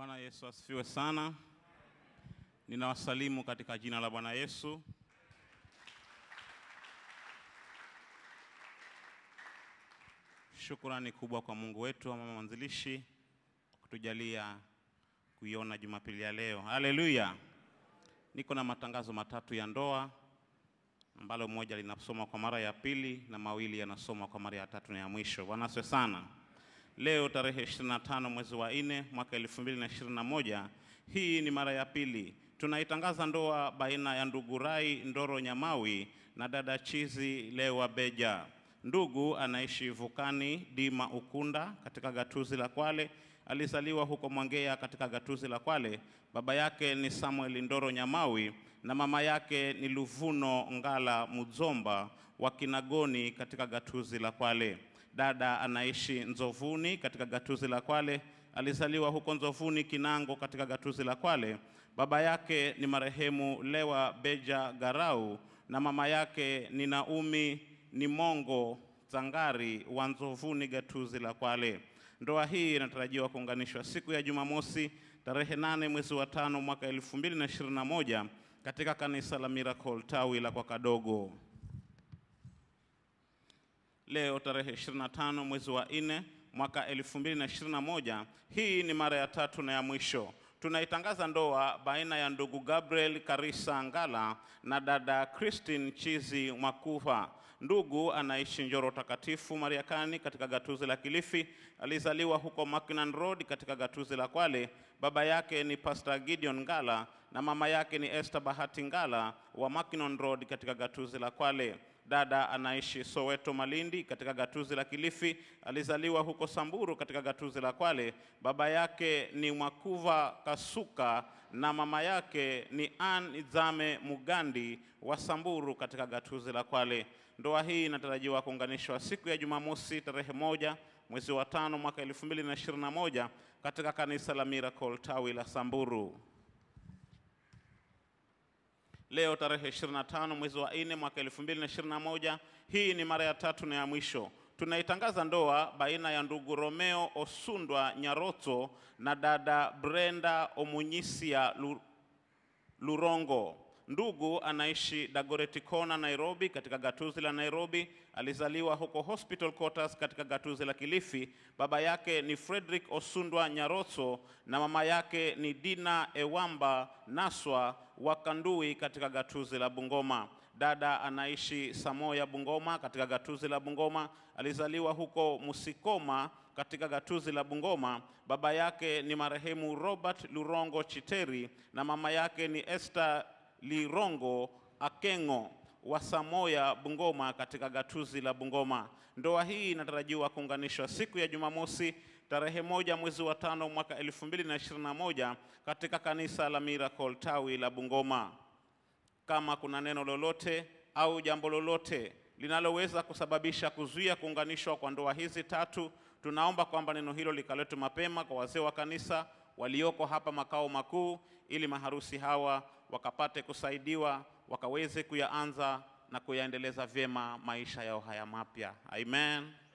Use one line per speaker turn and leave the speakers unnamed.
Bwana Yesu asifiwe sana. Ninawasalimu katika jina la Bwana Yesu. Shukrani kubwa kwa Mungu wetu wa mama mwanzilishi kutujalia kuiona Jumapili ya leo. Haleluya! Niko na matangazo matatu ya ndoa ambalo moja linasoma kwa mara ya pili na mawili yanasoma kwa mara ya tatu na ya mwisho. Bwana asifiwe sana leo tarehe 25 mwezi wa 4 mwaka 2021. Hii ni mara ya pili tunaitangaza ndoa baina ya ndugu Rai Ndoro Nyamawi na dada Chizi Lewa Beja. Ndugu anaishi Vukani Dima Ukunda katika gatuzi la Kwale. Alizaliwa huko Mwangea katika gatuzi la Kwale. Baba yake ni Samuel Ndoro Nyamawi na mama yake ni Luvuno Ngala Mudzomba wa Kinagoni katika gatuzi la Kwale dada anaishi Nzovuni katika gatuzi la Kwale. Alizaliwa huko Nzovuni Kinango katika gatuzi la Kwale. Baba yake ni marehemu Lewa Beja Garau na mama yake ni Naumi ni Mongo Zangari wa Nzovuni gatuzi la Kwale. Ndoa hii inatarajiwa kuunganishwa siku ya Jumamosi tarehe nane mwezi wa tano mwaka elfu mbili na ishirini na moja katika kanisa la Miracle tawi la kwa kadogo leo tarehe 25 mwezi wa 4 mwaka 2021. Hii ni mara ya tatu na ya mwisho tunaitangaza ndoa baina ya ndugu Gabriel Karisa Ngala na dada Christine Chizi Mwakuva. Ndugu anaishi Njoro Takatifu Mariakani katika gatuzi la Kilifi. Alizaliwa huko Mackinon Road katika gatuzi la Kwale. Baba yake ni Pastor Gideon Ngala na mama yake ni Esther Bahati Ngala wa Mackinon Road katika gatuzi la Kwale. Dada anaishi Soweto Malindi katika gatuzi la Kilifi. Alizaliwa huko Samburu katika gatuzi la Kwale. Baba yake ni Mwakuva Kasuka na mama yake ni Ann zame Mugandi wa Samburu katika gatuzi la Kwale. Ndoa hii inatarajiwa kuunganishwa siku ya Jumamosi tarehe moja mwezi wa tano mwaka 2021 katika kanisa la Miracle tawi la Samburu leo tarehe 25 mwezi wa 4 mwaka 2021. Hii ni mara ya tatu na ya mwisho tunaitangaza ndoa baina ya ndugu Romeo Osundwa Nyaroto na dada Brenda Omunyisia Lurongo ndugu anaishi Dagoretti Kona, Nairobi, katika gatuzi la Nairobi. Alizaliwa huko Hospital Quarters katika gatuzi la Kilifi. Baba yake ni Frederick Osundwa Nyarotso na mama yake ni Dina Ewamba Naswa wa Kandui katika gatuzi la Bungoma. Dada anaishi Samoya, Bungoma, katika gatuzi la Bungoma. Alizaliwa huko Musikoma katika gatuzi la Bungoma. Baba yake ni marehemu Robert Lurongo Chiteri na mama yake ni Esther Lirongo, Akengo, Wasamoya, Bungoma katika gatuzi la Bungoma. Ndoa hii inatarajiwa kuunganishwa siku ya Jumamosi tarehe moja mwezi wa tano mwaka 2021 katika kanisa la Miracle tawi la Bungoma. Kama kuna neno lolote au jambo lolote linaloweza kusababisha kuzuia kuunganishwa kwa ndoa hizi tatu, tunaomba kwamba neno hilo likaletwe mapema kwa wazee wa kanisa walioko hapa makao makuu, ili maharusi hawa wakapate kusaidiwa wakaweze kuyaanza na kuyaendeleza vyema maisha yao haya mapya. Amen.